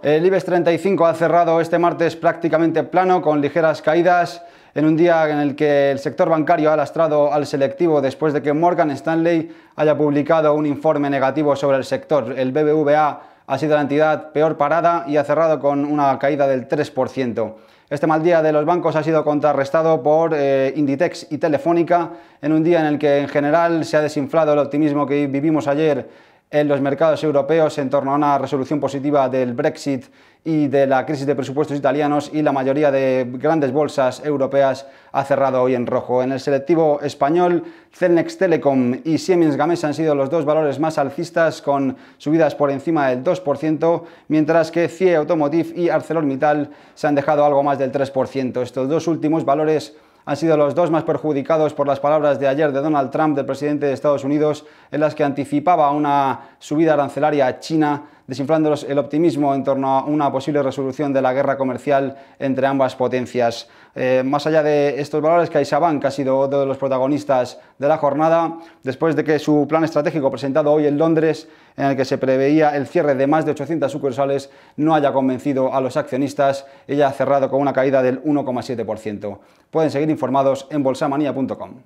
El IBEX 35 ha cerrado este martes prácticamente plano con ligeras caídas en un día en el que el sector bancario ha lastrado al selectivo después de que Morgan Stanley haya publicado un informe negativo sobre el sector. El BBVA ha sido la entidad peor parada y ha cerrado con una caída del 3%. Este mal día de los bancos ha sido contrarrestado por eh, Inditex y Telefónica en un día en el que en general se ha desinflado el optimismo que vivimos ayer en los mercados europeos en torno a una resolución positiva del Brexit y de la crisis de presupuestos italianos y la mayoría de grandes bolsas europeas ha cerrado hoy en rojo. En el selectivo español, Celnex Telecom y Siemens Gamesa han sido los dos valores más alcistas con subidas por encima del 2%, mientras que CIE Automotive y ArcelorMittal se han dejado algo más del 3%. Estos dos últimos valores han sido los dos más perjudicados por las palabras de ayer de Donald Trump, del presidente de Estados Unidos, en las que anticipaba una subida arancelaria a China Desinflando el optimismo en torno a una posible resolución de la guerra comercial entre ambas potencias. Eh, más allá de estos valores, CaixaBank ha sido uno de los protagonistas de la jornada, después de que su plan estratégico presentado hoy en Londres, en el que se preveía el cierre de más de 800 sucursales, no haya convencido a los accionistas, ella ha cerrado con una caída del 1,7%. Pueden seguir informados en bolsamanía.com.